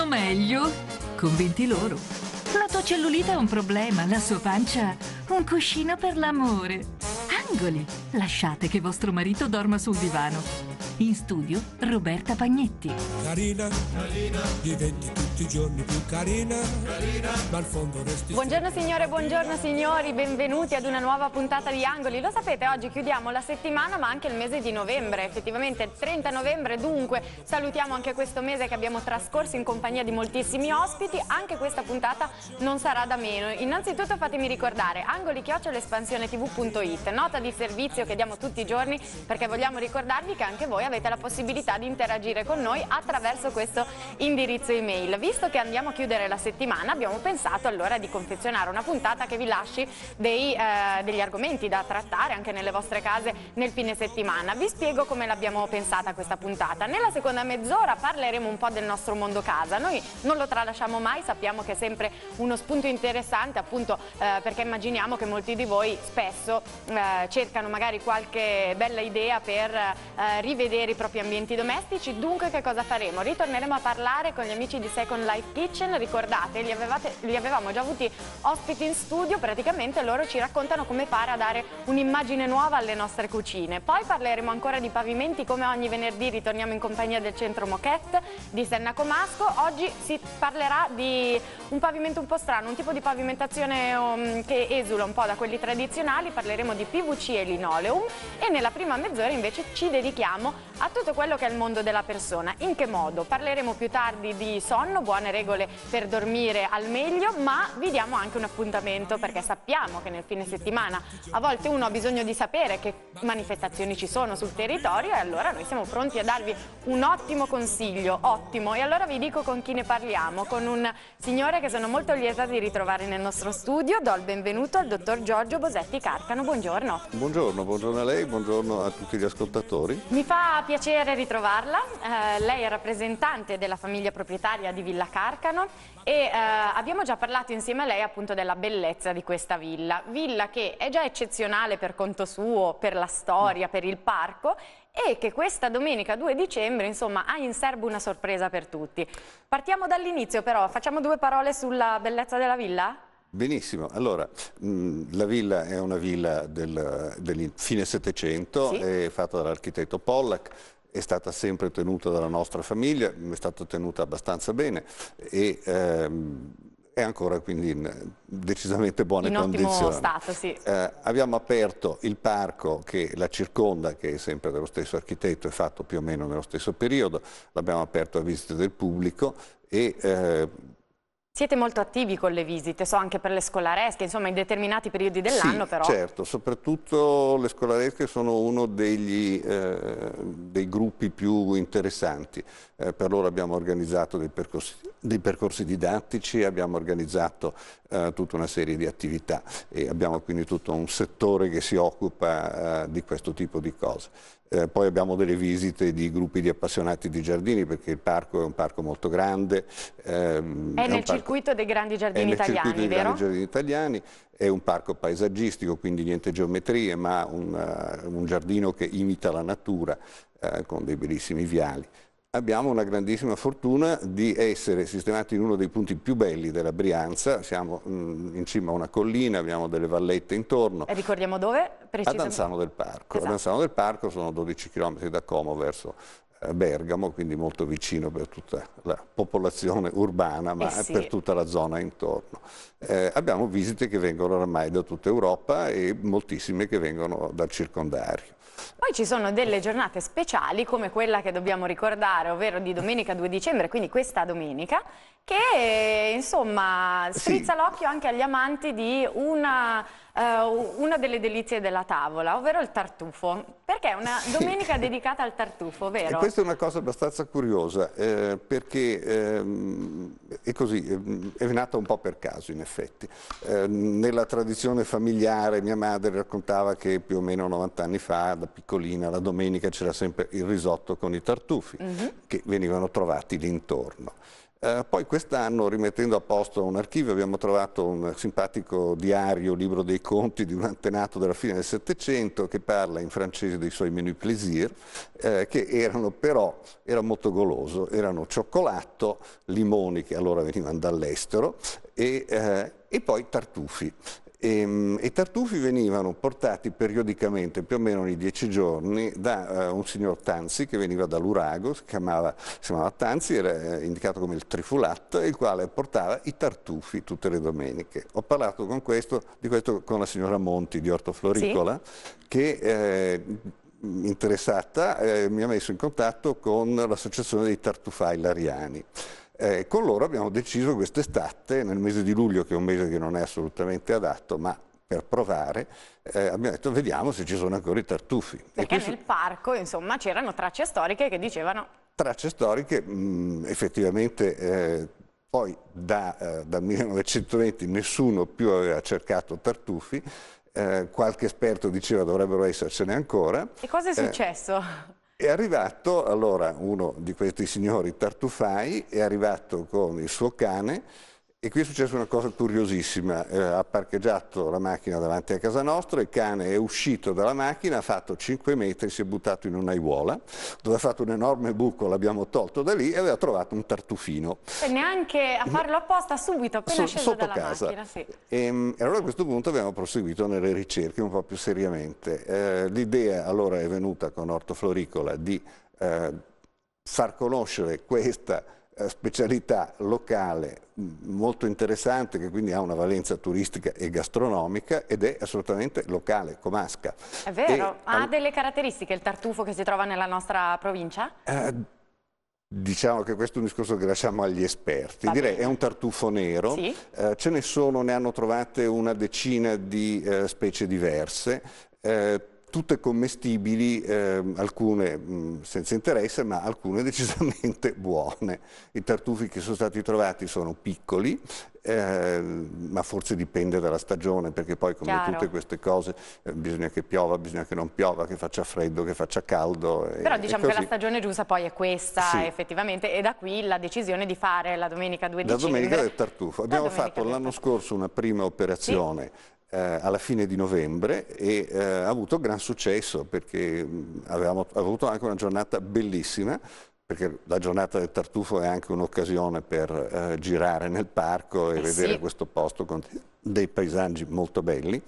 stanno meglio. Convinti loro. La tua cellulite è un problema, la sua pancia un cuscino per l'amore. Angoli, lasciate che vostro marito dorma sul divano. In studio Roberta Pagnetti. Carina, carina, diventi tutti i giorni più carina, carina, ma al fondo resti... Buongiorno signore, buongiorno signori, benvenuti ad una nuova puntata di Angoli. Lo sapete, oggi chiudiamo la settimana ma anche il mese di novembre, effettivamente 30 novembre, dunque salutiamo anche questo mese che abbiamo trascorso in compagnia di moltissimi ospiti, anche questa puntata non sarà da meno. Innanzitutto fatemi ricordare, angoli chiocciola espansione tv.it, nota di servizio che diamo tutti i giorni perché vogliamo ricordarvi che anche voi avete la possibilità di interagire con noi attraverso questo indirizzo email. Visto che andiamo a chiudere la settimana abbiamo pensato allora di confezionare una puntata che vi lasci dei, eh, degli argomenti da trattare anche nelle vostre case nel fine settimana. Vi spiego come l'abbiamo pensata questa puntata. Nella seconda mezz'ora parleremo un po' del nostro mondo casa. Noi non lo tralasciamo mai, sappiamo che è sempre uno spunto interessante appunto eh, perché immaginiamo che molti di voi spesso eh, cercano magari qualche bella idea per eh, rivedere verrieri i propri ambienti domestici, dunque che cosa faremo? Ritorneremo a parlare con gli amici di Second Life Kitchen, ricordate, li, avevate, li avevamo già avuti ospiti in studio, praticamente loro ci raccontano come fare a dare un'immagine nuova alle nostre cucine. Poi parleremo ancora di pavimenti, come ogni venerdì ritorniamo in compagnia del centro Moquette di Senna Comasco, oggi si parlerà di un pavimento un po' strano, un tipo di pavimentazione um, che esula un po' da quelli tradizionali, parleremo di PVC e linoleum e nella prima mezz'ora invece ci dedichiamo a tutto quello che è il mondo della persona. In che modo? Parleremo più tardi di sonno, buone regole per dormire al meglio, ma vi diamo anche un appuntamento perché sappiamo che nel fine settimana a volte uno ha bisogno di sapere che manifestazioni ci sono sul territorio e allora noi siamo pronti a darvi un ottimo consiglio, ottimo. E allora vi dico con chi ne parliamo, con un signore che sono molto lieta di ritrovare nel nostro studio. Do il benvenuto al dottor Giorgio Bosetti Carcano, buongiorno. Buongiorno, buongiorno a lei, buongiorno a tutti gli ascoltatori. Mi fa fa piacere ritrovarla, eh, lei è rappresentante della famiglia proprietaria di Villa Carcano e eh, abbiamo già parlato insieme a lei appunto della bellezza di questa villa, villa che è già eccezionale per conto suo, per la storia, per il parco e che questa domenica 2 dicembre insomma ha in serbo una sorpresa per tutti. Partiamo dall'inizio però, facciamo due parole sulla bellezza della villa? Benissimo, allora mh, la villa è una villa del, del fine Settecento, sì. è fatta dall'architetto Pollack, è stata sempre tenuta dalla nostra famiglia, è stata tenuta abbastanza bene e ehm, è ancora quindi in decisamente buone in condizioni. Stato, sì. eh, abbiamo aperto il parco che la circonda, che è sempre dello stesso architetto, è fatto più o meno nello stesso periodo, l'abbiamo aperto a visita del pubblico e eh, siete molto attivi con le visite, so anche per le scolaresche, insomma in determinati periodi dell'anno sì, però. certo, soprattutto le scolaresche sono uno degli, eh, dei gruppi più interessanti. Eh, per loro abbiamo organizzato dei percorsi, dei percorsi didattici, abbiamo organizzato eh, tutta una serie di attività e abbiamo quindi tutto un settore che si occupa eh, di questo tipo di cose. Eh, poi abbiamo delle visite di gruppi di appassionati di giardini perché il parco è un parco molto grande. Ehm, è, è, nel circuito dei grandi giardini italiani, vero? Grandi giardini italiani, è un parco paesaggistico, quindi niente geometrie, ma un, uh, un giardino che imita la natura eh, con dei bellissimi viali abbiamo la grandissima fortuna di essere sistemati in uno dei punti più belli della Brianza, siamo mm, in cima a una collina, abbiamo delle vallette intorno. E ricordiamo dove? A Danzano del Parco. Esatto. A Danzano del Parco sono 12 km da Como verso eh, Bergamo, quindi molto vicino per tutta la popolazione urbana, ma eh sì. per tutta la zona intorno. Eh, abbiamo visite che vengono oramai da tutta Europa e moltissime che vengono dal circondario. Poi ci sono delle giornate speciali come quella che dobbiamo ricordare, ovvero di domenica 2 dicembre, quindi questa domenica, che insomma strizza sì. l'occhio anche agli amanti di una uh, una delle delizie della tavola, ovvero il tartufo, perché è una sì. domenica dedicata al tartufo, vero? E questa è una cosa abbastanza curiosa, eh, perché ehm, è così, ehm, è nata un po' per caso in effetti. Eh, nella tradizione familiare mia madre raccontava che più o meno 90 anni fa, da piccolina, la domenica c'era sempre il risotto con i tartufi, mm -hmm. che venivano trovati l'intorno. Eh, poi quest'anno, rimettendo a posto un archivio, abbiamo trovato un simpatico diario, libro dei conti di un antenato della fine del Settecento che parla in francese dei suoi menu plaisir, eh, che erano però, era molto goloso, erano cioccolato, limoni che allora venivano dall'estero e, eh, e poi tartufi. E, ehm, I tartufi venivano portati periodicamente, più o meno ogni dieci giorni, da uh, un signor Tanzi che veniva dall'Urago, si chiamava, si chiamava Tanzi, era eh, indicato come il Trifulat, il quale portava i tartufi tutte le domeniche. Ho parlato con questo, di questo con la signora Monti di Ortofloricola, sì. che... Eh, interessata eh, mi ha messo in contatto con l'associazione dei tartufai lariani eh, con loro abbiamo deciso quest'estate, nel mese di luglio, che è un mese che non è assolutamente adatto, ma per provare, eh, abbiamo detto vediamo se ci sono ancora i tartufi. Perché questo... nel parco insomma c'erano tracce storiche che dicevano... Tracce storiche mh, mm, effettivamente eh, poi da, eh, dal 1920 nessuno più aveva cercato tartufi, eh, qualche esperto diceva dovrebbero essercene ancora. E cosa è eh, successo? È arrivato allora uno di questi signori tartufai, è arrivato con il suo cane e qui è successa una cosa curiosissima, eh, ha parcheggiato la macchina davanti a casa nostra, il cane è uscito dalla macchina, ha fatto 5 metri, si è buttato in un'aiuola, dove ha fatto un enorme buco, l'abbiamo tolto da lì e aveva trovato un tartufino. E neanche a farlo apposta subito, appena so, sceso dalla casa. macchina. Sì. E, ehm, e, allora a questo punto abbiamo proseguito nelle ricerche un po' più seriamente. Eh, L'idea allora è venuta con Orto Floricola di eh, far conoscere questa eh, specialità locale mm, molto interessante che quindi ha una valenza turistica e gastronomica ed è assolutamente locale, comasca. È vero, e, ha delle caratteristiche il tartufo che si trova nella nostra provincia? Eh, diciamo che questo è un discorso che lasciamo agli esperti. Va Direi bene. è un tartufo nero, sì. eh, ce ne sono, ne hanno trovate una decina di eh, specie diverse eh, tutte commestibili, eh, alcune mh, mm, senza interesse, ma alcune decisamente buone. I tartufi che sono stati trovati sono piccoli, eh, ma forse dipende dalla stagione, perché poi come Chiaro. tutte queste cose eh, bisogna che piova, bisogna che non piova, che faccia freddo, che faccia caldo. Però e, diciamo e che la stagione giusta poi è questa, sì. effettivamente, e da qui la decisione di fare la domenica 2 dicembre. La domenica del tartufo. Abbiamo fatto l'anno scorso una prima operazione. Sì eh, alla fine di novembre e eh, ha avuto gran successo perché mm, avevamo avuto anche una giornata bellissima perché la giornata del tartufo è anche un'occasione per eh, girare nel parco e eh vedere sì. questo posto con dei paesaggi molto belli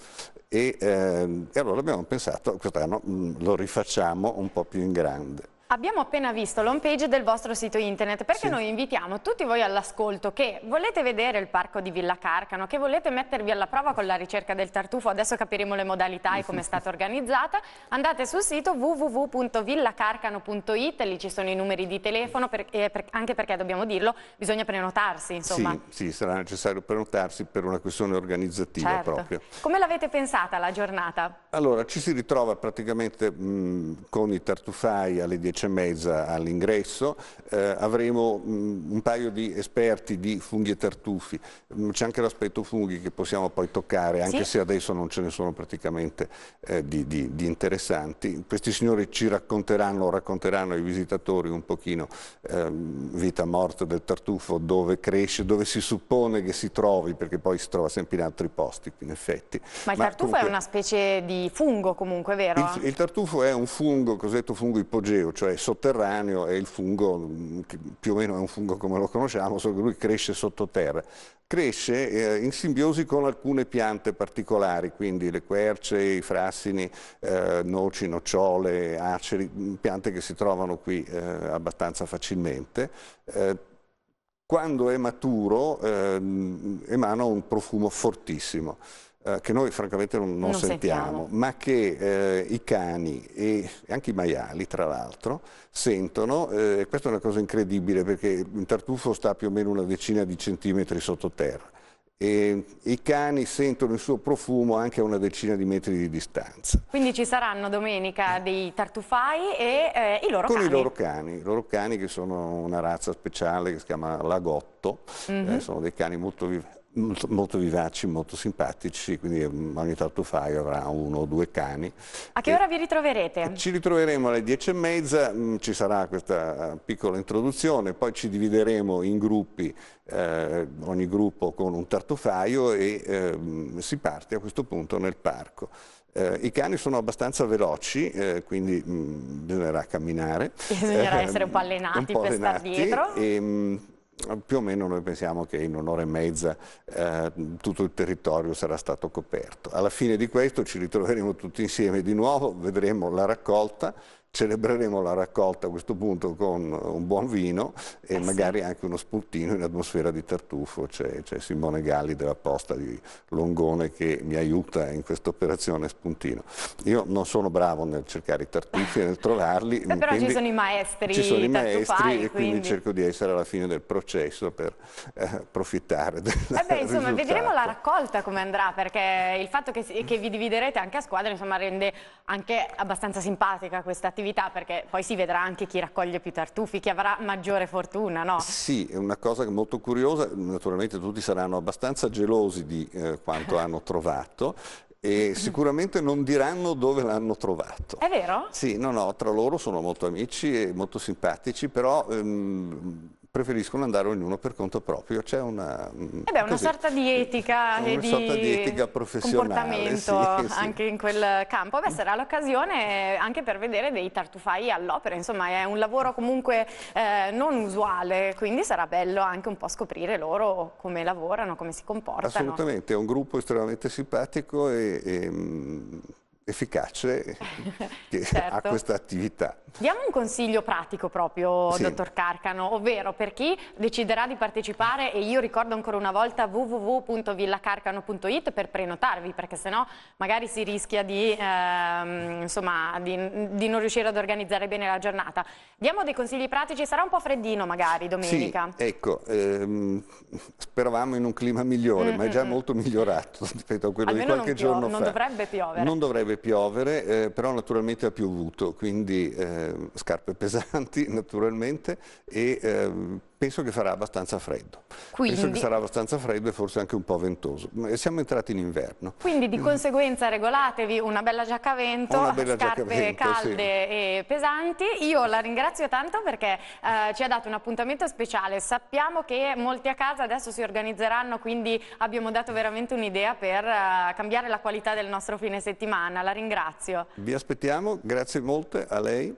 e, ehm, e allora abbiamo pensato quest'anno mm, lo rifacciamo un po' più in grande. Abbiamo appena visto l'home page del vostro sito internet perché sì. noi invitiamo tutti voi all'ascolto che volete vedere il parco di Villa Carcano, che volete mettervi alla prova con la ricerca del tartufo, adesso capiremo le modalità e come è stata organizzata, andate sul sito www.villacarcano.it, lì ci sono i numeri di telefono, per, eh, per, anche perché dobbiamo dirlo, bisogna prenotarsi insomma. Sì, sì, sarà necessario prenotarsi per una questione organizzativa certo. proprio. Come l'avete pensata la giornata? Allora, ci si ritrova praticamente mh, con i tartufai alle 10 e mezza all'ingresso, eh, avremo mh, mm, un paio di esperti di funghi e tartufi, mm, c'è anche l'aspetto funghi che possiamo poi toccare, anche sì. se adesso non ce ne sono praticamente eh, di, di, di, interessanti. Questi signori ci racconteranno, racconteranno ai visitatori un pochino eh, vita morte del tartufo, dove cresce, dove si suppone che si trovi, perché poi si trova sempre in altri posti, in effetti. Ma il Ma tartufo comunque, è una specie di fungo comunque, vero? Il, il tartufo è un fungo, cosiddetto fungo ipogeo, cioè terrestre sotterraneo e il fungo, mm, più o meno è un fungo come lo conosciamo, solo che lui cresce sottoterra. Cresce eh, in simbiosi con alcune piante particolari, quindi le querce, i frassini, eh, noci, nocciole, aceri, mm, piante che si trovano qui eh, abbastanza facilmente. Eh, quando è maturo ehm, emana un profumo fortissimo. Eh, che noi francamente non, non, non sentiamo, sentiamo, ma che eh, i cani e anche i maiali, tra l'altro, sentono, eh, questa è una cosa incredibile perché un tartufo sta più o meno una decina di centimetri sottoterra, e i cani sentono il suo profumo anche a una decina di metri di distanza. Quindi ci saranno domenica dei tartufai e eh, i loro Con cani. Con i loro cani, i loro cani che sono una razza speciale che si chiama Lagotto, mm -hmm. eh, sono dei cani molto vivi molto, molto, vivaci, molto simpatici, quindi ogni tanto fai avrà uno o due cani. A che e ora vi ritroverete? Ci ritroveremo alle dieci e mezza, mm, ci sarà questa eh, piccola introduzione, poi ci divideremo in gruppi, eh, ogni gruppo con un tartufaio e eh, si parte a questo punto nel parco. Eh, I cani sono abbastanza veloci, eh, quindi mh, mm, bisognerà camminare. Bisognerà eh, essere un po' allenati un po allenati, per star dietro. E, mh, mm, più o meno noi pensiamo che in un'ora e mezza eh, tutto il territorio sarà stato coperto. Alla fine di questo ci ritroveremo tutti insieme di nuovo, vedremo la raccolta, celebreremo la raccolta a questo punto con un buon vino e eh magari sì. anche uno spuntino in atmosfera di tartufo. C'è, Simone Galli della posta di Longone che mi aiuta in questa operazione spuntino. Io non sono bravo nel cercare i tartufi e nel trovarli. Eh, però ci sono i maestri. Ci sono i maestri e quindi, quindi, cerco di essere alla fine del processo per eh, approfittare del eh beh, insomma, risultato. vedremo la raccolta come andrà perché il fatto che, che vi dividerete anche a squadra insomma, rende anche abbastanza simpatica questa attività attività, perché poi si vedrà anche chi raccoglie più tartufi, chi avrà maggiore fortuna, no? Sì, è una cosa molto curiosa, naturalmente tutti saranno abbastanza gelosi di eh, quanto hanno trovato, e sicuramente non diranno dove l'hanno trovato. È vero? Sì, no, no, tra loro sono molto amici e molto simpatici, però... Ehm, preferiscono andare ognuno per conto proprio. C'è una, eh mm, beh, una sorta di etica una e di, di etica professionale. Sì, anche in quel campo. Beh, sarà l'occasione anche per vedere dei tartufai all'opera, insomma è un lavoro comunque eh, non usuale, quindi sarà bello anche un po' scoprire loro come lavorano, come si comportano. Assolutamente, è un gruppo estremamente simpatico e, e mm, efficace che certo. ha questa attività. Diamo un consiglio pratico proprio, sì. dottor Carcano, ovvero per chi deciderà di partecipare e io ricordo ancora una volta www.villacarcano.it per prenotarvi perché sennò magari si rischia di, ehm, insomma, di, di, non riuscire ad organizzare bene la giornata. Diamo dei consigli pratici, sarà un po' freddino magari domenica. Sì, ecco, ehm, speravamo in un clima migliore, mm -hmm. ma è mm, già mm. molto migliorato rispetto a quello Almeno di qualche giorno fa. Non dovrebbe piovere. Non dovrebbe piovere, eh, però naturalmente ha piovuto, quindi eh, scarpe pesanti naturalmente e ehm, penso che farà abbastanza freddo. Quindi... Penso che sarà abbastanza freddo e forse anche un po' ventoso. Siamo entrati in inverno. Quindi di mm. conseguenza regolatevi una bella giacca a vento, bella scarpe vento, calde sì. e pesanti. Io la ringrazio tanto perché eh, ci ha dato un appuntamento speciale. Sappiamo che molti a casa adesso si organizzeranno, quindi abbiamo dato veramente un'idea per eh, cambiare la qualità del nostro fine settimana. La ringrazio. Vi aspettiamo, grazie molte a lei,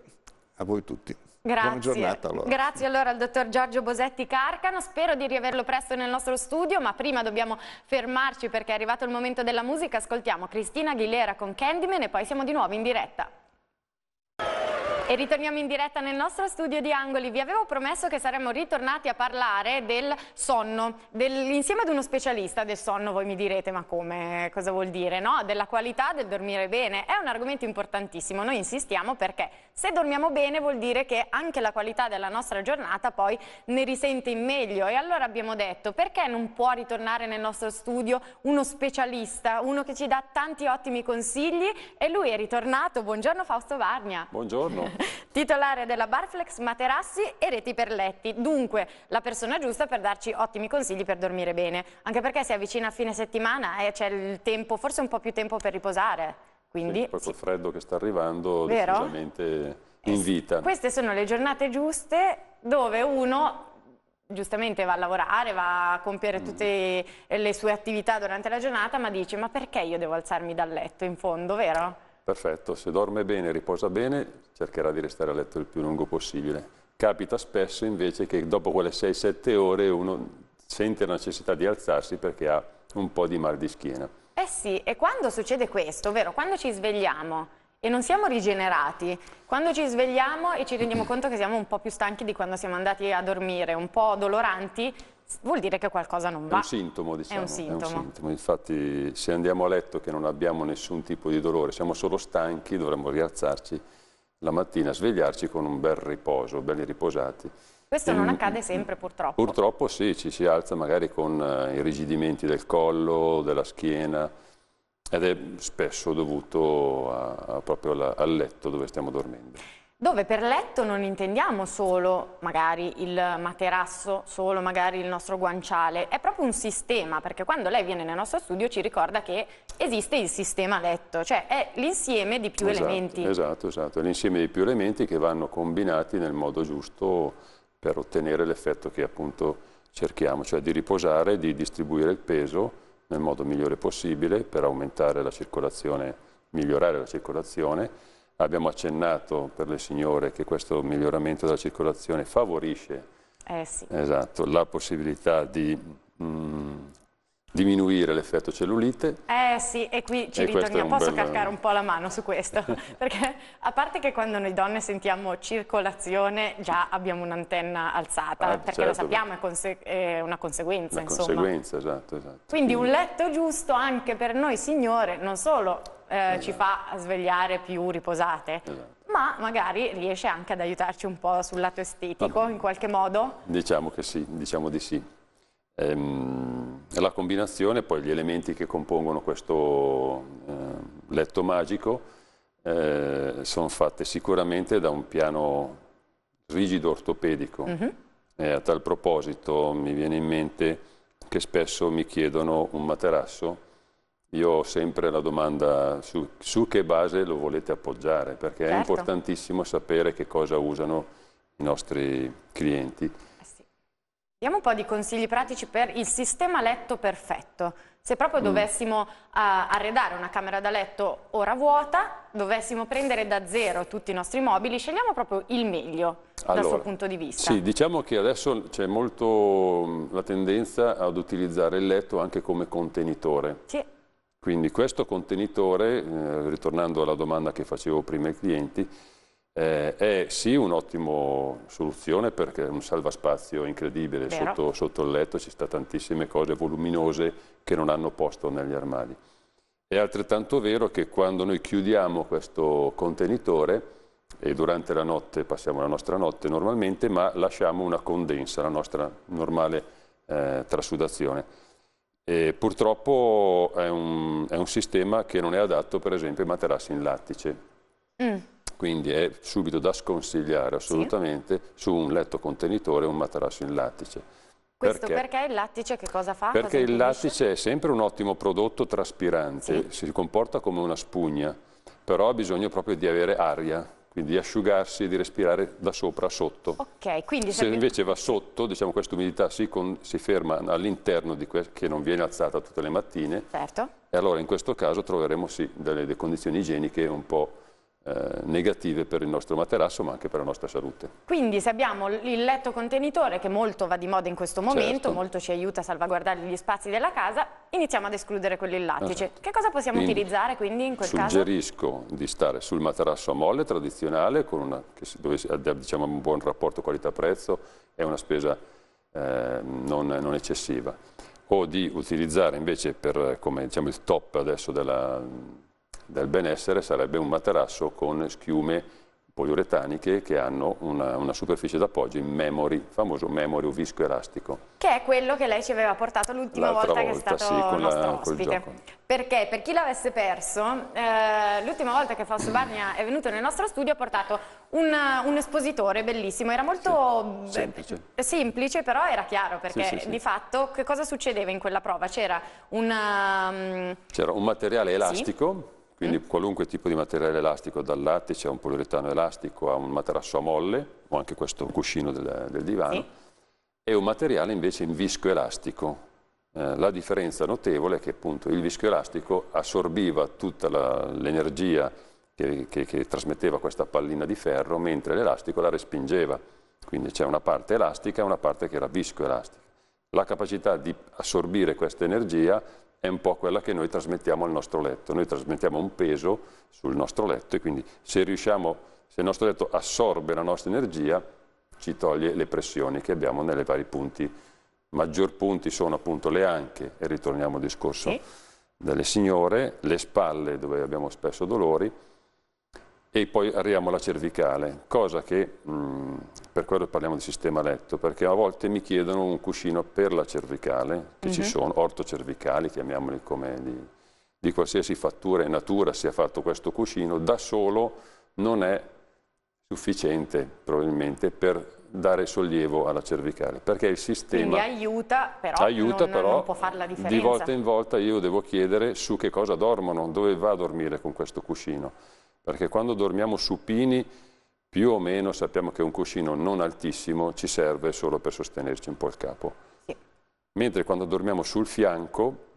a voi tutti. Grazie. Buona giornata allora. Grazie allora al dottor Giorgio Bosetti Carcano, spero di riaverlo presto nel nostro studio, ma prima dobbiamo fermarci perché è arrivato il momento della musica, ascoltiamo Cristina Aguilera con Candyman e poi siamo di nuovo in diretta. E ritorniamo in diretta nel nostro studio di Angoli. Vi avevo promesso che saremmo ritornati a parlare del sonno, del, insieme ad uno specialista del sonno, voi mi direte ma come, cosa vuol dire, no? Della qualità del dormire bene. È un argomento importantissimo, noi insistiamo perché se dormiamo bene vuol dire che anche la qualità della nostra giornata poi ne risente in meglio. E allora abbiamo detto perché non può ritornare nel nostro studio uno specialista, uno che ci dà tanti ottimi consigli e lui è ritornato. Buongiorno Fausto Varnia. Buongiorno. titolare della Barflex Materassi e Reti per Letti. Dunque, la persona giusta per darci ottimi consigli per dormire bene, anche perché si avvicina a fine settimana e c'è il tempo, forse un po' più tempo per riposare. Quindi, sì, proprio col freddo che sta arrivando, Vero? decisamente eh vita. Queste sono le giornate giuste dove uno giustamente va a lavorare, va a compiere mm. tutte le sue attività durante la giornata, ma dice ma perché io devo alzarmi dal letto in fondo, vero? Perfetto, se dorme bene e riposa bene, cercherà di restare a letto il più lungo possibile. Capita spesso invece che dopo quelle 6-7 ore uno sente la necessità di alzarsi perché ha un po' di mal di schiena. Eh sì, e quando succede questo, ovvero quando ci svegliamo e non siamo rigenerati, quando ci svegliamo e ci rendiamo conto che siamo un po' più stanchi di quando siamo andati a dormire, un po' doloranti, vuol dire che qualcosa non va. È un sintomo, diciamo. È un sintomo. È un sintomo. Infatti, se andiamo a letto che non abbiamo nessun tipo di dolore, siamo solo stanchi, dovremmo rialzarci la mattina, svegliarci con un bel riposo, belli riposati. Questo non mm, accade mm, sempre purtroppo. Purtroppo sì, ci si alza magari con eh, i rigidimenti del collo, della schiena ed è spesso dovuto a, a proprio alla, al letto dove stiamo dormendo dove per letto non intendiamo solo magari il materasso, solo magari il nostro guanciale, è proprio un sistema, perché quando lei viene nel nostro studio ci ricorda che esiste il sistema letto, cioè è l'insieme di più esatto, elementi. Esatto, esatto, è l'insieme di più elementi che vanno combinati nel modo giusto per ottenere l'effetto che appunto cerchiamo, cioè di riposare, di distribuire il peso nel modo migliore possibile per aumentare la circolazione, migliorare la circolazione Abbiamo accennato per le signore che questo miglioramento della circolazione favorisce eh sì. esatto, la possibilità di mh, mm, diminuire l'effetto cellulite. Eh sì, e qui ci e ritorniamo. Posso bel... calcare un po' la mano su questo? Perché a parte che quando noi donne sentiamo circolazione già abbiamo un'antenna alzata, ah, perché certo, lo sappiamo, è, conse è una conseguenza. Una insomma. conseguenza, esatto, esatto. Quindi, Quindi un letto giusto anche per noi signore, non solo eh, esatto. ci fa svegliare più riposate, esatto ma magari riesce anche ad aiutarci un po' sul lato estetico in qualche modo? Diciamo che sì, diciamo di sì ehm, la combinazione, poi gli elementi che compongono questo eh, letto magico eh, sono fatte sicuramente da un piano rigido ortopedico. Mm -hmm. eh, a tal proposito mi viene in mente che spesso mi chiedono un materasso. Io ho sempre la domanda su, su che base lo volete appoggiare, perché certo. è importantissimo sapere che cosa usano i nostri clienti. Diamo un po' di consigli pratici per il sistema letto perfetto. Se proprio mm. dovessimo uh, arredare una camera da letto ora vuota, dovessimo prendere da zero tutti i nostri mobili, scegliamo proprio il meglio allora, dal suo punto di vista. Sì, diciamo che adesso c'è molto mm, la tendenza ad utilizzare il letto anche come contenitore. Sì. Quindi questo contenitore, eh, ritornando alla domanda che facevo prima ai clienti, eh, è eh, sì un'ottima soluzione perché è un salvaspazio incredibile, sotto, sotto, il letto ci sta tantissime cose voluminose che non hanno posto negli armadi. È altrettanto vero che quando noi chiudiamo questo contenitore e durante la notte passiamo la nostra notte normalmente, ma lasciamo una condensa, la nostra normale eh, trasudazione. E purtroppo è un, è un, sistema che non è adatto per esempio ai materassi in lattice. Mm quindi è subito da sconsigliare assolutamente sì. su un letto contenitore o un materasso in lattice. Questo perché? perché il lattice che cosa fa? Perché cosa il lattice è sempre un ottimo prodotto traspirante, sì. si comporta come una spugna, però ha bisogno proprio di avere aria, quindi di asciugarsi e di respirare da sopra sotto. Ok, quindi se, se invece va sotto, diciamo questa umidità si, con, si ferma all'interno di questo, che non viene alzata tutte le mattine. Certo. E allora in questo caso troveremo sì delle, delle condizioni igieniche un po' Eh, negative per il nostro materasso ma anche per la nostra salute. Quindi se abbiamo il letto contenitore che molto va di moda in questo momento, certo. molto ci aiuta a salvaguardare gli spazi della casa, iniziamo ad escludere quelli in lattice. Esatto. Che cosa possiamo quindi, utilizzare quindi in quel suggerisco caso? Suggerisco di stare sul materasso a molle tradizionale con una, che dove abbia diciamo, un buon rapporto qualità-prezzo è una spesa eh, non, non eccessiva o di utilizzare invece per, come diciamo il top adesso della, del benessere sarebbe un materasso con schiume poliuretaniche che hanno una, una superficie d'appoggio in memory, famoso memory o viscoelastico. Che è quello che lei ci aveva portato l'ultima volta, volta, che è stato sì, con nostro la, ospite. Perché per chi l'avesse perso, eh, l'ultima volta che Fausto Barnia è venuto nel nostro studio ha portato un, un espositore bellissimo, era molto sì, semplice. Eh, semplice. però era chiaro perché sì, di fatto che cosa succedeva in quella prova? C'era un... Um... C'era un materiale elastico quindi qualunque tipo di materiale elastico, dal lattice a un poliuretano elastico a un materasso a molle, o anche questo cuscino del, del divano, sì. e un materiale invece in viscoelastico. Eh, la differenza notevole è che appunto il viscoelastico assorbiva tutta l'energia che, che, che trasmetteva questa pallina di ferro, mentre l'elastico la respingeva. Quindi c'è una parte elastica e una parte che era viscoelastica. La capacità di assorbire questa energia è un po' quella che noi trasmettiamo al nostro letto, noi trasmettiamo un peso sul nostro letto e quindi se riusciamo, se il nostro letto assorbe la nostra energia, ci toglie le pressioni che abbiamo nei vari punti. Maggior punti sono appunto le anche, e ritorniamo al discorso sì. delle signore, le spalle dove abbiamo spesso dolori, e poi arriviamo alla cervicale, cosa che, mh, mm, per quello parliamo di sistema letto, perché a volte mi chiedono un cuscino per la cervicale, che mm -hmm. ci mhm. sono, ortocervicali, chiamiamoli come di, di qualsiasi fattura e natura sia fatto questo cuscino, da solo non è sufficiente probabilmente per dare sollievo alla cervicale, perché il sistema... Quindi aiuta, però, aiuta, non, però non può fare la differenza. Di volta in volta io devo chiedere su che cosa dormono, dove va a dormire con questo cuscino perché quando dormiamo supini più o meno sappiamo che un cuscino non altissimo ci serve solo per sostenerci un po' il capo. Sì. Mentre quando dormiamo sul fianco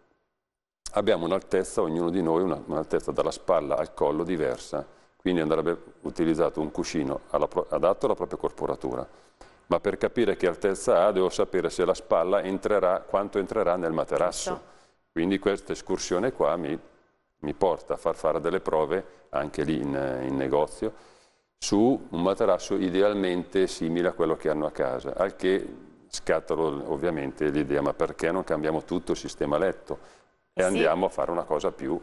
abbiamo un'altezza, ognuno di noi, un'altezza dalla spalla al collo diversa, quindi andrebbe utilizzato un cuscino adatto alla propria corporatura. Ma per capire che altezza ha devo sapere se la spalla entrerà, quanto entrerà nel materasso. Certo. Quindi questa escursione qua mi mi porta a far fare delle prove, anche lì in, eh, in negozio, su un materasso idealmente simile a quello che hanno a casa, al che scatta ovviamente l'idea, ma perché non cambiamo tutto il sistema letto e eh sì. andiamo a fare una cosa più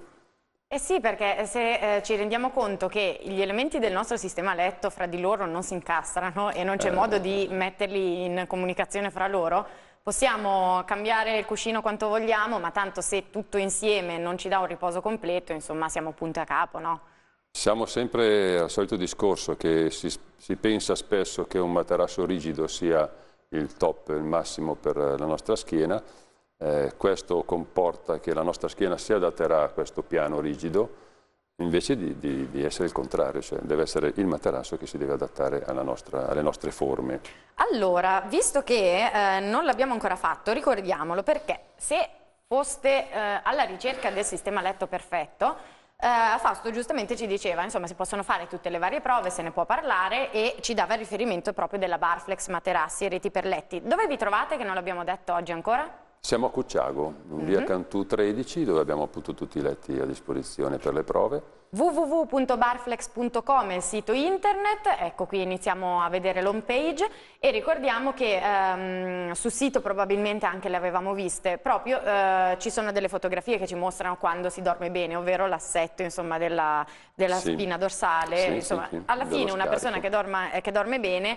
eh sì, perché se eh, ci rendiamo conto che gli elementi del nostro sistema letto fra di loro non si incastrano e non c'è eh. modo di metterli in comunicazione fra loro, Possiamo cambiare il cuscino quanto vogliamo, ma tanto se tutto insieme non ci dà un riposo completo, insomma siamo punta a capo, no? Siamo sempre al solito discorso che si, si pensa spesso che un materasso rigido sia il top, il massimo per la nostra schiena, eh, questo comporta che la nostra schiena si adatterà a questo piano rigido, invece di, di, di, essere il contrario, cioè deve essere il materasso che si deve adattare nostra, alle nostre forme. Allora, visto che eh, non l'abbiamo ancora fatto, ricordiamolo perché se foste eh, alla ricerca del sistema letto perfetto, Uh, Fausto giustamente ci diceva, insomma, si possono fare tutte le varie prove, se ne può parlare e ci dava il riferimento proprio della Barflex, materassi e reti per letti. Dove vi trovate che non l'abbiamo detto oggi ancora? Siamo a Cucciago, via mm Cantù 13, dove abbiamo appunto tutti i letti a disposizione per le prove. www.barflex.com è il sito internet, ecco qui iniziamo a vedere l'home page e ricordiamo che ehm, sul sito probabilmente anche le avevamo viste, proprio eh, ci sono delle fotografie che ci mostrano quando si dorme bene, ovvero l'assetto della, della sì. spina dorsale, sì, insomma sì, alla fine una persona che, dorma, eh, che dorme bene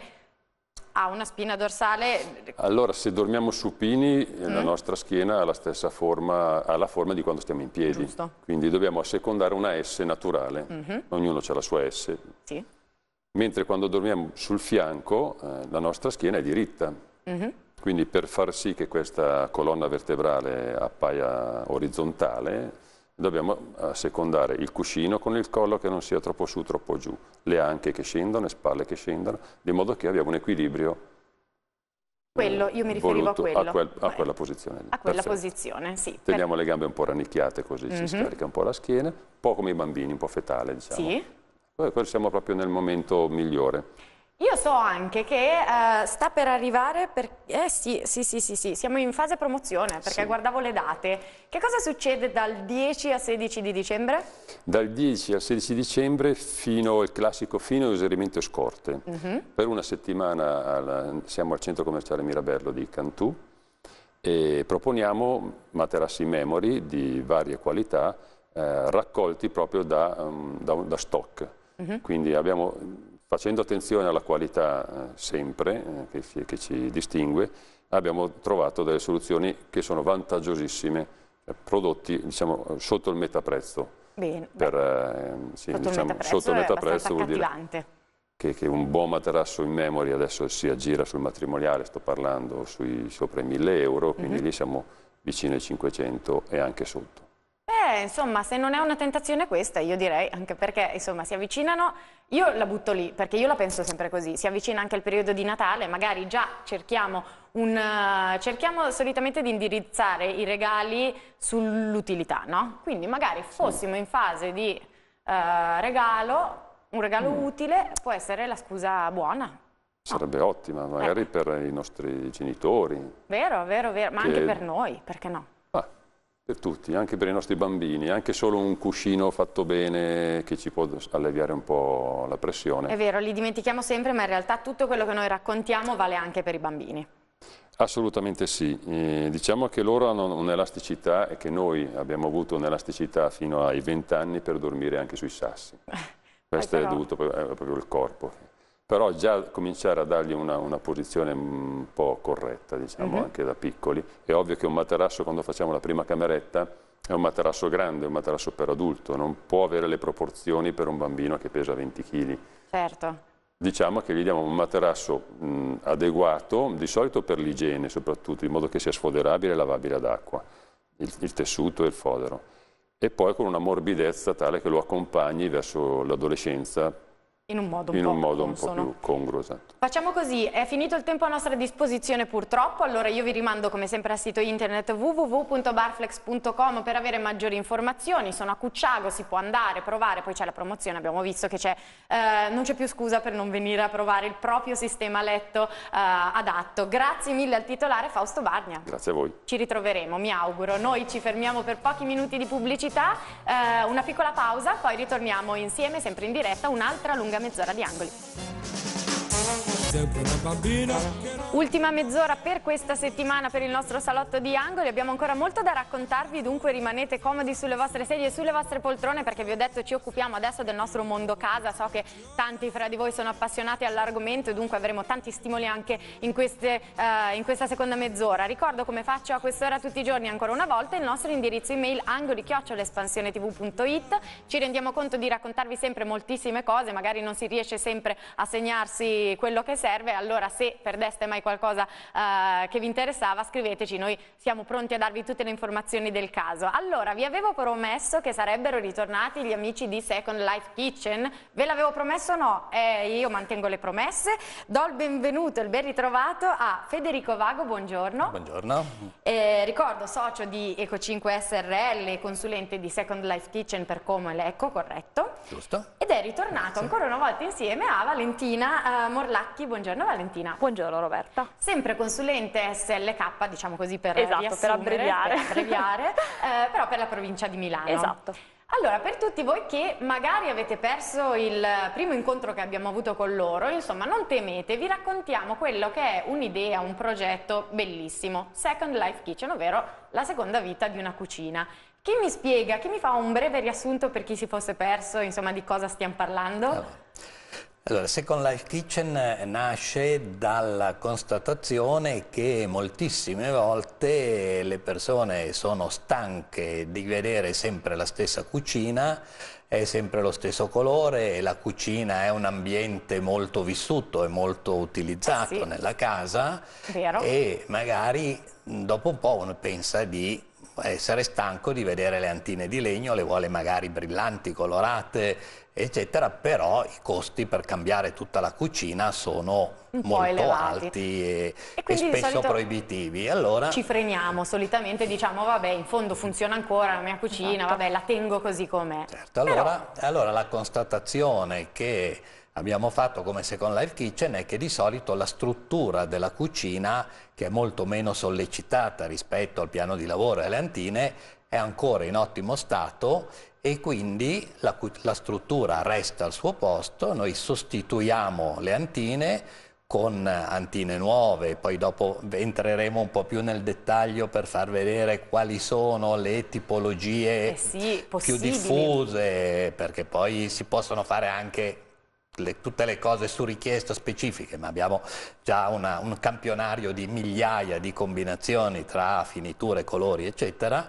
ha una spina dorsale... Allora, se dormiamo supini, eh, mm. la nostra schiena ha la stessa forma, ha la forma di quando stiamo in piedi. Giusto. Quindi dobbiamo assecondare una S naturale. Mm -hmm. Ognuno ha la sua S. Sì. Mentre quando dormiamo sul fianco, eh, la nostra schiena è diritta. Mm -hmm. Quindi per far sì che questa colonna vertebrale appaia orizzontale, dobbiamo assecondare eh, il cuscino con il collo che non sia troppo su, troppo giù, le anche che scendono, le spalle che scendono, di modo che abbiamo un equilibrio. Quello, io mi mm, riferivo a quello. A, quel, a quella posizione A quella Perfetto. posizione, sì. Teniamo per... le gambe un po' rannicchiate così mm -hmm. si mhm. scarica un po' la schiena, un po' come i bambini, un po' fetale diciamo. Sì. Poi siamo proprio nel momento migliore. Io so anche che uh, sta per arrivare, per... eh sì, sì, sì, sì, sì, siamo in fase promozione perché sì. guardavo le date. Che cosa succede dal 10 al 16 di dicembre? Dal 10 al 16 dicembre fino al classico fino esaurimento scorte. Uh mhm. -huh. Per una settimana alla... siamo al centro commerciale Mirabello di Cantù e proponiamo materassi memory di varie qualità eh, raccolti proprio da, um, da, da stock. Uh mhm. -huh. Quindi abbiamo facendo attenzione alla qualità eh, sempre eh, che, che, ci distingue, abbiamo trovato delle soluzioni che sono vantaggiosissime, eh, prodotti diciamo, sotto il metaprezzo. Bene, per, ehm, sì, sotto, diciamo, il metaprezzo sotto il metaprezzo vuol dire che, che, un buon materasso in memory adesso si aggira sul matrimoniale, sto parlando sui, sopra i 1000 euro, quindi mm -hmm. lì siamo vicino ai 500 e anche sotto insomma, se non è una tentazione questa, io direi, anche perché, insomma, si avvicinano, io la butto lì, perché io la penso sempre così, si avvicina anche il periodo di Natale, magari già cerchiamo, un, uh, cerchiamo solitamente di indirizzare i regali sull'utilità, no? Quindi magari fossimo in fase di uh, regalo, un regalo mm. utile può essere la scusa buona, Sarebbe ottima, magari eh. per i nostri genitori. Vero, vero, vero, ma anche per noi, perché no? Per tutti, anche per i nostri bambini, anche solo un cuscino fatto bene che ci può alleviare un po' la pressione. È vero, li dimentichiamo sempre, ma in realtà tutto quello che noi raccontiamo vale anche per i bambini. Assolutamente sì, eh, diciamo che loro hanno un'elasticità e che noi abbiamo avuto un'elasticità fino ai 20 anni per dormire anche sui sassi. Questo però... è dovuto eh, proprio al corpo però già cominciare a dargli una, una posizione un po' corretta, diciamo, uh mhm. -huh. anche da piccoli. È ovvio che un materasso, quando facciamo la prima cameretta, è un materasso grande, è un materasso per adulto, non può avere le proporzioni per un bambino che pesa 20 kg. Certo. Diciamo che gli diamo un materasso mh, adeguato, di solito per l'igiene soprattutto, in modo che sia sfoderabile e lavabile ad acqua, il, il tessuto e il fodero. E poi con una morbidezza tale che lo accompagni verso l'adolescenza in un modo un, in un, modo un po' più congruo. Esatto. Facciamo così, è finito il tempo a nostra disposizione purtroppo, allora io vi rimando come sempre al sito internet www.barflex.com per avere maggiori informazioni, sono a Cucciago, si può andare, provare, poi c'è la promozione, abbiamo visto che c'è, eh, non c'è più scusa per non venire a provare il proprio sistema letto eh, adatto. Grazie mille al titolare Fausto Bargna. Grazie a voi. Ci ritroveremo, mi auguro. Noi ci fermiamo per pochi minuti di pubblicità, eh, una piccola pausa, poi ritorniamo insieme, sempre in diretta, un'altra lunga lunga mezz'ora di angoli sempre una bambina. Ultima mezz'ora per questa settimana per il nostro salotto di angoli, abbiamo ancora molto da raccontarvi, dunque rimanete comodi sulle vostre sedie e sulle vostre poltrone perché vi ho detto ci occupiamo adesso del nostro mondo casa, so che tanti fra di voi sono appassionati all'argomento e dunque avremo tanti stimoli anche in, queste, uh, in questa seconda mezz'ora. Ricordo come faccio a quest'ora tutti i giorni ancora una volta il nostro indirizzo email angoli-espansione-tv.it, ci rendiamo conto di raccontarvi sempre moltissime cose, magari non si riesce sempre a segnarsi quello che serve serve, allora se perdeste mai qualcosa eh, che vi interessava scriveteci, noi siamo pronti a darvi tutte le informazioni del caso. Allora, vi avevo promesso che sarebbero ritornati gli amici di Second Life Kitchen, ve l'avevo promesso o no? Eh, io mantengo le promesse, do il benvenuto, e il ben ritrovato a Federico Vago, buongiorno. Buongiorno. Eh, ricordo, socio di Eco5 SRL, consulente di Second Life Kitchen per Como e Lecco, corretto? Giusto. Ed è ritornato Grazie. ancora una volta insieme a Valentina eh, Morlacchi Buongiorno Valentina. Buongiorno Roberta. Sempre consulente SLK, diciamo così per esatto, per abbreviare, per abbreviare eh, però per la provincia di Milano. Esatto. Allora, per tutti voi che magari avete perso il primo incontro che abbiamo avuto con loro, insomma, non temete, vi raccontiamo quello che è un'idea, un progetto bellissimo, Second Life Kitchen, ovvero la seconda vita di una cucina. Chi mi spiega, chi mi fa un breve riassunto per chi si fosse perso, insomma, di cosa stiamo parlando? Allora. Allora, Second Life Kitchen eh, nasce dalla constatazione che moltissime volte le persone sono stanche di vedere sempre la stessa cucina, è sempre lo stesso colore la cucina è un ambiente molto vissuto e molto utilizzato eh sì. nella casa Vero. e magari dopo un po' uno pensa di essere stanco di vedere le antine di legno, le vuole magari brillanti, colorate eccetera, però i costi per cambiare tutta la cucina sono molto elevati. alti e, e, e spesso proibitivi. Allora... Ci freniamo, solitamente diciamo vabbè in fondo funziona ancora la mia cucina, esatto. vabbè la tengo così com'è. Certo, allora, però... allora la constatazione che abbiamo fatto come Second Life Kitchen è che di solito la struttura della cucina, che è molto meno sollecitata rispetto al piano di lavoro e alle antine, è ancora in ottimo stato e quindi la, la struttura resta al suo posto, noi sostituiamo le antine con antine nuove, poi dopo entreremo un po' più nel dettaglio per far vedere quali sono le tipologie eh sì, più diffuse, perché poi si possono fare anche le, tutte le cose su richiesta specifiche, ma abbiamo già una, un campionario di migliaia di combinazioni tra finiture, colori, eccetera,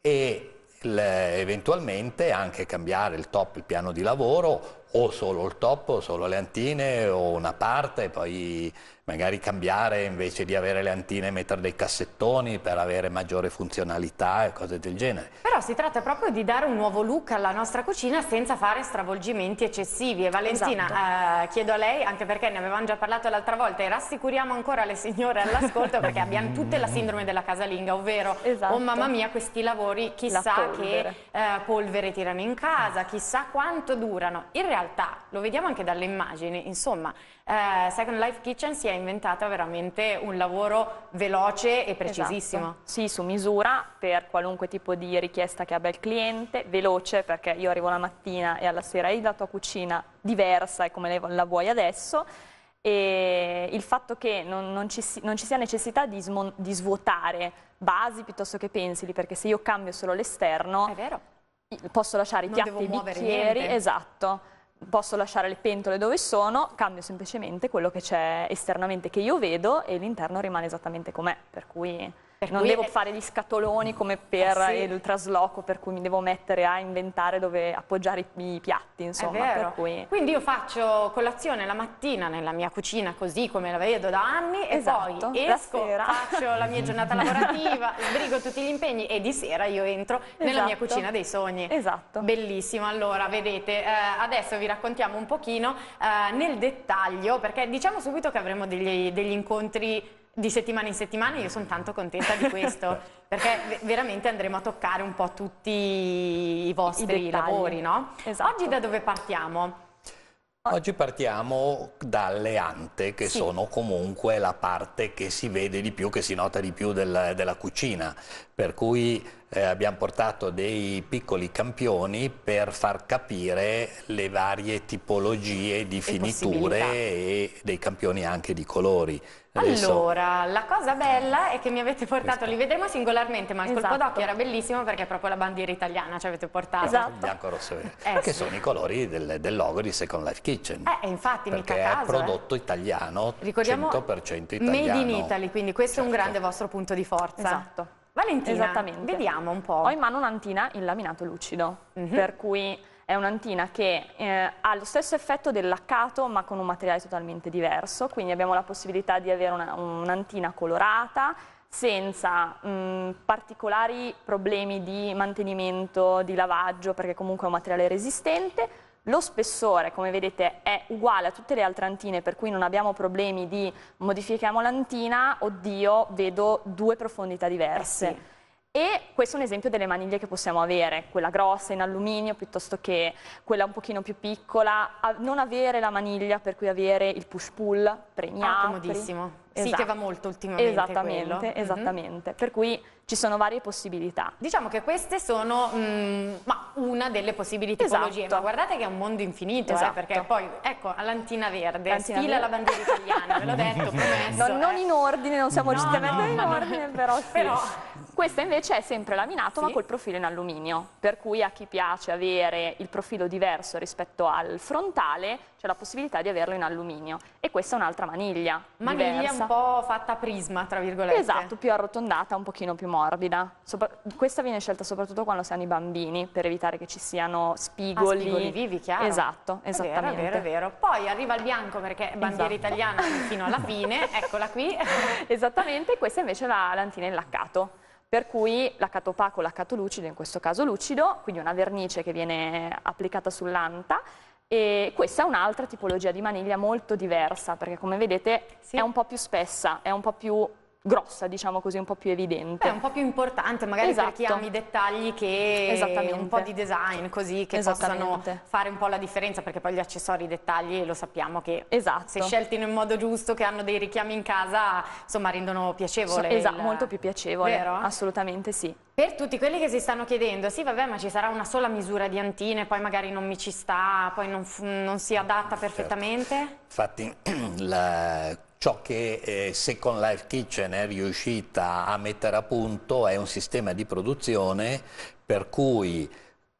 e eventualmente anche cambiare il top, il piano di lavoro o solo il top o solo le antine o una parte e poi magari cambiare invece di avere le antine e mettere dei cassettoni per avere maggiore funzionalità e cose del genere. Però si tratta proprio di dare un nuovo look alla nostra cucina senza fare stravolgimenti eccessivi e Valentina esatto. eh, chiedo a lei anche perché ne avevamo già parlato l'altra volta e rassicuriamo ancora le signore all'ascolto perché abbiamo tutte la sindrome della casalinga ovvero oh, esatto. oh mamma mia questi lavori chissà che eh, polvere tirano in casa chissà quanto durano in realtà lo vediamo anche dalle immagini insomma eh, Second Life Kitchen si è inventata veramente un lavoro veloce e esatto. precisissimo. Esatto. Sì, su misura per qualunque tipo di richiesta che abbia il cliente, veloce perché io arrivo la mattina e alla sera hai la tua cucina diversa e come la vuoi adesso e il fatto che non, non, ci, non ci, sia necessità di, di, svuotare basi piuttosto che pensili, perché se io cambio solo l'esterno, posso lasciare i non piatti e i bicchieri, niente. esatto posso lasciare le pentole dove sono, cambio semplicemente quello che c'è esternamente che io vedo e l'interno rimane esattamente com'è, per cui... Per non devo è... fare gli scatoloni come per eh sì. il trasloco, per cui mi devo mettere a inventare dove appoggiare i, piatti, insomma. Cui... Quindi io faccio colazione la mattina nella mia cucina così come la vedo da anni esatto. e poi esatto, esco, la faccio la mia giornata lavorativa, sbrigo tutti gli impegni e di sera io entro esatto. nella mia cucina dei sogni. Esatto. Bellissimo, allora vedete, eh, adesso vi raccontiamo un pochino eh, nel dettaglio, perché diciamo subito che avremo degli, degli incontri di settimana in settimana io sono tanto contenta di questo, perché veramente andremo a toccare un po' tutti i vostri I lavori, no? Esatto. Oggi da dove partiamo? Oggi partiamo dalle ante, che sì. sono comunque la parte che si vede di più, che si nota di più della, della cucina, per cui eh, abbiamo portato dei piccoli campioni per far capire le varie tipologie di finiture e dei campioni anche di colori. Adesso... Allora, la cosa bella è che mi avete portato, li vedremo singolarmente, ma il esatto. colpo d'occhio era bellissimo perché è proprio la bandiera italiana ci avete portato. Esatto. Bianco, rosso e eh, che sì. sono i colori del, del, logo di Second Life Kitchen. Eh, infatti, perché mica caso, è eh. prodotto eh. italiano, Ricordiamo 100% italiano. Made in Italy, quindi questo certo. è un certo. grande vostro punto di forza. Esatto. Valentina, Esattamente. vediamo un po'. Ho in mano un'antina in laminato lucido, mm -hmm. per cui è un'antina che eh, ha lo stesso effetto del laccato ma con un materiale totalmente diverso, quindi abbiamo la possibilità di avere un'antina colorata, senza mh, mm, particolari problemi di mantenimento, di lavaggio, perché comunque è un materiale resistente, lo spessore, come vedete, è uguale a tutte le altre antine, per cui non abbiamo problemi di modifichiamo l'antina, oddio, vedo due profondità diverse. Eh sì. E questo è un esempio delle maniglie che possiamo avere, quella grossa in alluminio piuttosto che quella un pochino più piccola, non avere la maniglia per cui avere il push-pull premiato. Ah, comodissimo, esatto. sì che esatto. va molto ultimamente Esattamente, quello. esattamente, mm -hmm. per cui ci sono varie possibilità. Diciamo che queste sono mh, mm, una delle possibili esatto. tipologie, esatto. ma guardate che è un mondo infinito, eh, esatto. eh, perché poi, ecco, Alantina Verde, Lantina stile alla bandiera italiana, ve l'ho detto, promesso. No, eh. Non in ordine, non siamo no, riusciti a mettere no, in ordine, no. però sì. Però, questa invece è sempre laminato sì. ma col profilo in alluminio, per cui a chi piace avere il profilo diverso rispetto al frontale c'è la possibilità di averlo in alluminio. E questa è un'altra maniglia Maniglia diversa. un po' fatta prisma, tra virgolette. Esatto, più arrotondata, un pochino più morbida. Sopra questa viene scelta soprattutto quando si hanno i bambini, per evitare che ci siano spigoli. Ah, spigoli vivi, chiaro. Esatto, esattamente. È vero, è vero, Poi arriva il bianco perché è bandiera esatto. italiana fino alla fine, eccola qui. Esattamente, questa invece è la lantina in laccato per cui l'accato opaco, l'accato lucido, in questo caso lucido, quindi una vernice che viene applicata sull'anta, e questa è un'altra tipologia di maniglia molto diversa, perché come vedete sì. è un po' più spessa, è un po' più grossa, diciamo così, un po' più evidente. È un po' più importante, magari esatto. per chi ama i dettagli che un po' di design, così che possano fare un po' la differenza, perché poi gli accessori, i dettagli, lo sappiamo che esatto. se scelti nel modo giusto, che hanno dei richiami in casa, insomma rendono piacevole. So, esatto, il... molto più piacevole, Vero? assolutamente sì. Per tutti quelli che si stanno chiedendo, sì vabbè ma ci sarà una sola misura di antine, poi magari non mi ci sta, poi non, non si adatta certo. perfettamente? Certo. Infatti la Ciò che eh, Second Life Kitchen è riuscita a mettere a punto è un sistema di produzione per cui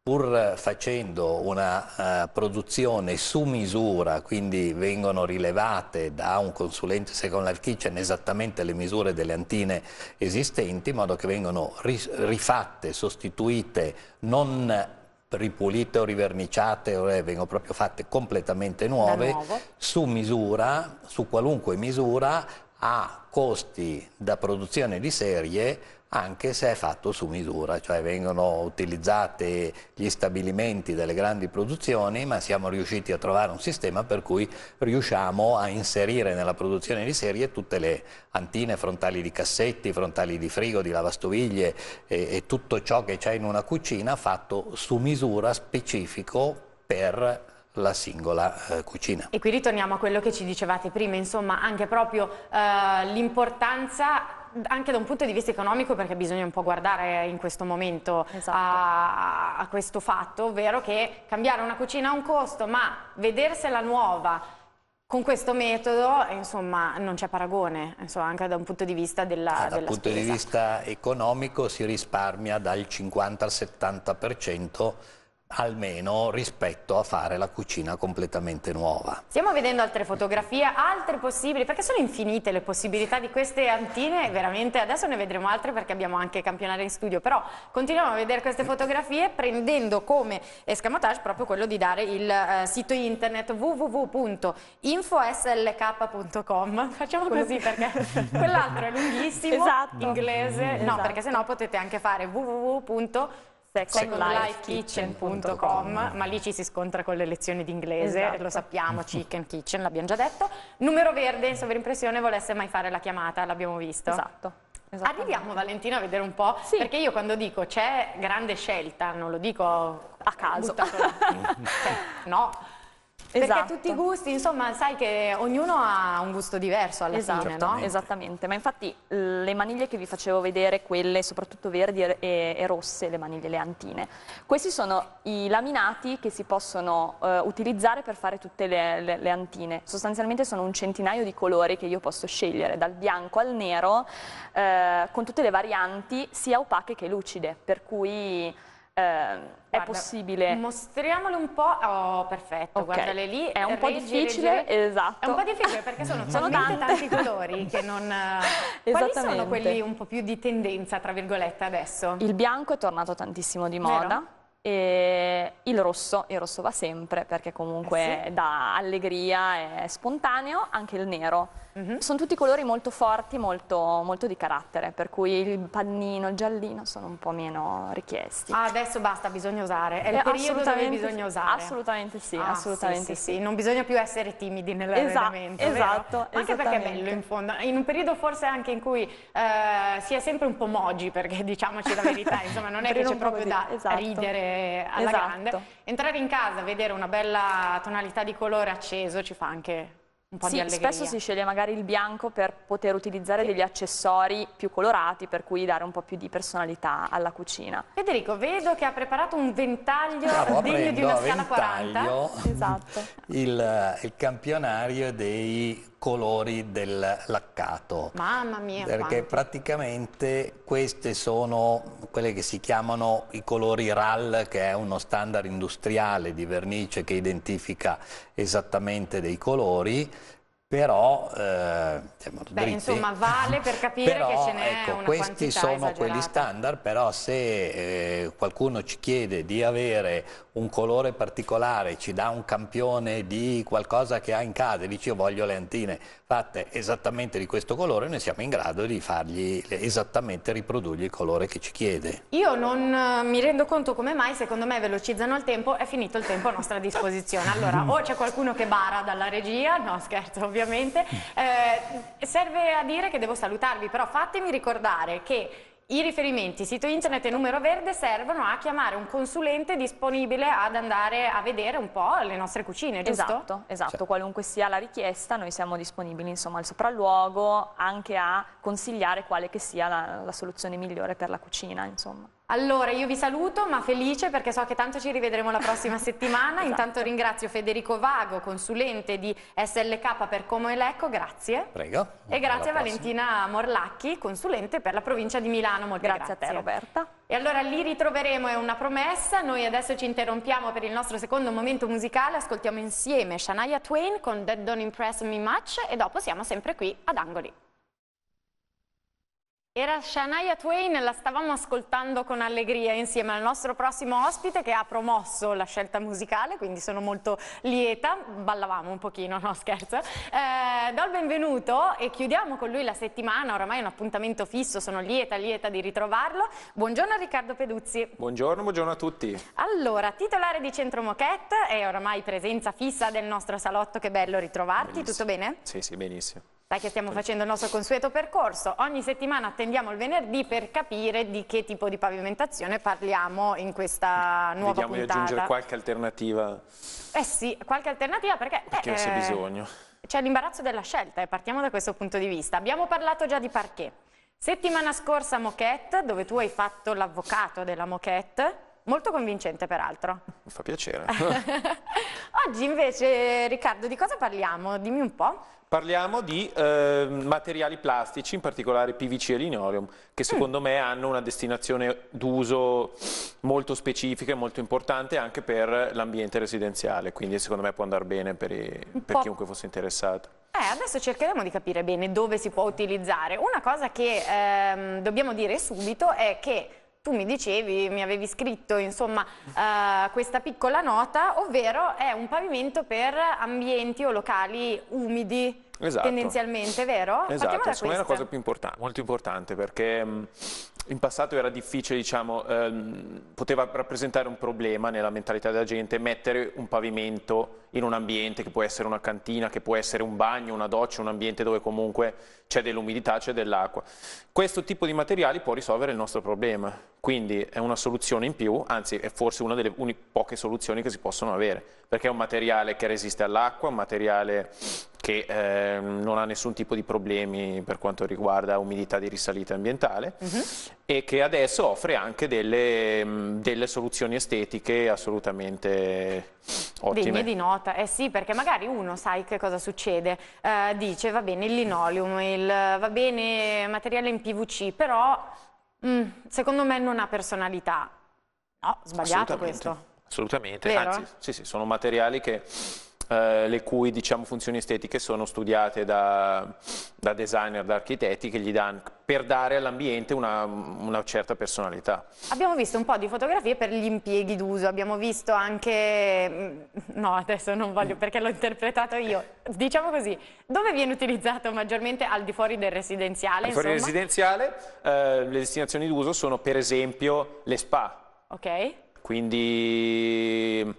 pur facendo una uh, produzione su misura, quindi vengono rilevate da un consulente Second Life Kitchen esattamente le misure delle antine esistenti, in modo che vengono rifatte, sostituite, non ripulite o riverniciate, o, eh, vengono proprio fatte completamente nuove, su misura, su qualunque misura, a costi da produzione di serie anche se è fatto su misura, cioè vengono utilizzati gli stabilimenti delle grandi produzioni, ma siamo riusciti a trovare un sistema per cui riusciamo a inserire nella produzione di serie tutte le antine, frontali di cassetti, frontali di frigo, di lavastoviglie e, e tutto ciò che c'è in una cucina fatto su misura specifico per la singola eh, cucina. E qui ritorniamo a quello che ci dicevate prima, insomma anche proprio eh, l'importanza anche da un punto di vista economico perché bisogna un po' guardare in questo momento esatto. a, a questo fatto, ovvero che cambiare una cucina ha un costo, ma vedersela nuova con questo metodo insomma non c'è paragone insomma, anche da un punto di vista della, ah, della dal punto di vista economico si risparmia dal 50 al 70% almeno rispetto a fare la cucina completamente nuova. Stiamo vedendo altre fotografie, altre possibili, perché sono infinite le possibilità di queste antine, veramente adesso ne vedremo altre perché abbiamo anche campionare in studio, però continuiamo a vedere queste fotografie prendendo come escamotage proprio quello di dare il eh, sito internet www.infoslk.com, facciamo così perché quell'altro è lunghissimo, esatto. inglese, no esatto. perché sennò potete anche fare www.infoslk.com secondlifekitchen.com, ma lì ci si scontra con le lezioni d'inglese, esatto. lo sappiamo, chicken kitchen, l'abbiamo già detto. Numero verde in sovrimpressione volesse mai fare la chiamata, l'abbiamo visto. Esatto. Arriviamo Valentina a vedere un po', sì. perché io quando dico c'è grande scelta, non lo dico a caso, cioè, no, Esatto. Perché tutti i gusti, insomma, sai che ognuno ha un gusto diverso alla esatto, fine, no? Esattamente, ma infatti le maniglie che vi facevo vedere, quelle soprattutto verdi e, e rosse, le maniglie, le antine, questi sono i laminati che si possono eh, utilizzare per fare tutte le, le, le, antine. Sostanzialmente sono un centinaio di colori che io posso scegliere, dal bianco al nero, eh, con tutte le varianti, sia opache che lucide, per cui Ehm, guarda, è possibile. Mostriamole un po'. Oh, perfetto, okay. guardale lì. È un po' regi, difficile, regi. esatto. È un po' difficile perché sono, sono tanti colori che non... Eh, quali sono quelli un po' più di tendenza, tra virgolette, adesso? Il bianco è tornato tantissimo di moda. Vero? E il rosso, il rosso va sempre perché comunque eh sì. dà allegria, è spontaneo, anche il nero Mm -hmm. Sono tutti colori molto forti, molto, molto, di carattere, per cui il pannino, il giallino sono un po' meno richiesti. Ah, adesso basta, bisogna usare. È il eh, periodo dove bisogna usare. Assolutamente sì, ah, assolutamente sì, sì, sì. Non bisogna più essere timidi esatto, nell'allenamento. Esatto, esatto anche perché è bello in fondo. In un periodo forse anche in cui eh, si è sempre un po' mogi, perché diciamoci la verità, insomma non è che c'è proprio da esatto. ridere alla esatto. grande. Entrare in casa, vedere una bella tonalità di colore acceso ci fa anche un po' sì, di allegria. Spesso si sceglie magari il bianco per poter utilizzare sì. degli accessori più colorati, per cui dare un po' più di personalità alla cucina. Federico, vedo che ha preparato un ventaglio Stavo degno di una scala 40. Esatto. Il, eh, il campionario dei colori del laccato. Mamma mia! Perché quanti. praticamente queste sono quelle che si chiamano i colori RAL, che è uno standard industriale di vernice che identifica esattamente dei colori però eh, Beh, insomma vale per capire però, che ce n'è ecco, una questi sono esagerata. quelli standard però se eh, qualcuno ci chiede di avere un colore particolare ci dà un campione di qualcosa che ha in casa e dice io voglio le antine fatte esattamente di questo colore, noi siamo in grado di fargli esattamente riprodurgli il colore che ci chiede. Io non eh, mi rendo conto come mai, secondo me velocizzano il tempo, è finito il tempo a nostra disposizione. Allora, o c'è qualcuno che bara dalla regia, no scherzo ovviamente, eh, serve a dire che devo salutarvi, però fatemi ricordare che i riferimenti, sito internet e numero verde servono a chiamare un consulente disponibile ad andare a vedere un po' le nostre cucine, giusto? Esatto, esatto. Cioè. qualunque sia la richiesta noi siamo disponibili insomma, al sopralluogo anche a consigliare quale che sia la, la soluzione migliore per la cucina. Insomma. Allora, io vi saluto, ma felice perché so che tanto ci rivedremo la prossima settimana. esatto. Intanto ringrazio Federico Vago, consulente di SLK per Como Elecco, grazie. Prego. E grazie a Valentina Morlacchi, consulente per la provincia di Milano. Molte grazie, grazie a te Roberta. E allora li ritroveremo, è una promessa. Noi adesso ci interrompiamo per il nostro secondo momento musicale. Ascoltiamo insieme Shania Twain con That Don't Impress Me Much e dopo siamo sempre qui ad Angoli. Era Shania Twain, la stavamo ascoltando con allegria insieme al nostro prossimo ospite che ha promosso la scelta musicale, quindi sono molto lieta, ballavamo un pochino, no scherzo. Eh, do il benvenuto e chiudiamo con lui la settimana, oramai è un appuntamento fisso, sono lieta, lieta di ritrovarlo. Buongiorno Riccardo Peduzzi. Buongiorno, buongiorno a tutti. Allora, titolare di Centro Moquette è oramai presenza fissa del nostro salotto, che bello ritrovarti, benissimo. tutto bene? Sì, sì, benissimo. Dai che stiamo facendo il nostro consueto percorso, ogni settimana attendiamo il venerdì per capire di che tipo di pavimentazione parliamo in questa nuova Vediamo puntata. Vediamo di aggiungere qualche alternativa. Eh sì, qualche alternativa perché... Perché eh, c'è bisogno. C'è l'imbarazzo della scelta e eh, partiamo da questo punto di vista. Abbiamo parlato già di parquet. Settimana scorsa moquette, dove tu hai fatto l'avvocato della moquette. Molto convincente peraltro. Mi fa piacere. Oggi invece, Riccardo, di cosa parliamo? Dimmi un po'. Parliamo di eh, materiali plastici, in particolare PVC e linoleum, che secondo mm. me hanno una destinazione d'uso molto specifica e molto importante anche per l'ambiente residenziale, quindi secondo me può andare bene per, i, per chiunque fosse interessato. Eh, adesso cercheremo di capire bene dove si può utilizzare. Una cosa che ehm, dobbiamo dire subito è che tu mi dicevi, mi avevi scritto insomma, eh, questa piccola nota, ovvero è un pavimento per ambienti o locali umidi esatto. tendenzialmente, vero? Esatto, secondo me è la cosa più importante, molto importante perché in passato era difficile, diciamo, ehm, poteva rappresentare un problema nella mentalità della gente mettere un pavimento in un ambiente che può essere una cantina, che può essere un bagno, una doccia, un ambiente dove comunque c'è dell'umidità, c'è dell'acqua. Questo tipo di materiali può risolvere il nostro problema, quindi è una soluzione in più, anzi è forse una delle poche soluzioni che si possono avere, perché è un materiale che resiste all'acqua, un materiale che eh, non ha nessun tipo di problemi per quanto riguarda umidità di risalita ambientale uh mhm. -huh. e che adesso offre anche delle, mm, delle soluzioni estetiche assolutamente ottime. Degne di nota, eh sì, perché magari uno sai che cosa succede, eh, dice va bene il linoleum, il, va bene materiale in PVC, però mh, mm, secondo me non ha personalità. No, sbagliato assolutamente, questo. Assolutamente, Vero? anzi, sì, sì, sono materiali che eh, le cui diciamo, funzioni estetiche sono studiate da, da designer, da architetti che gli danno per dare all'ambiente una, una, certa personalità. Abbiamo visto un po' di fotografie per gli impieghi d'uso, abbiamo visto anche, mm, no adesso non voglio perché l'ho interpretato io, diciamo così, dove viene utilizzato maggiormente al di fuori del residenziale? Al di fuori del residenziale eh, le destinazioni d'uso sono per esempio le spa, Ok. quindi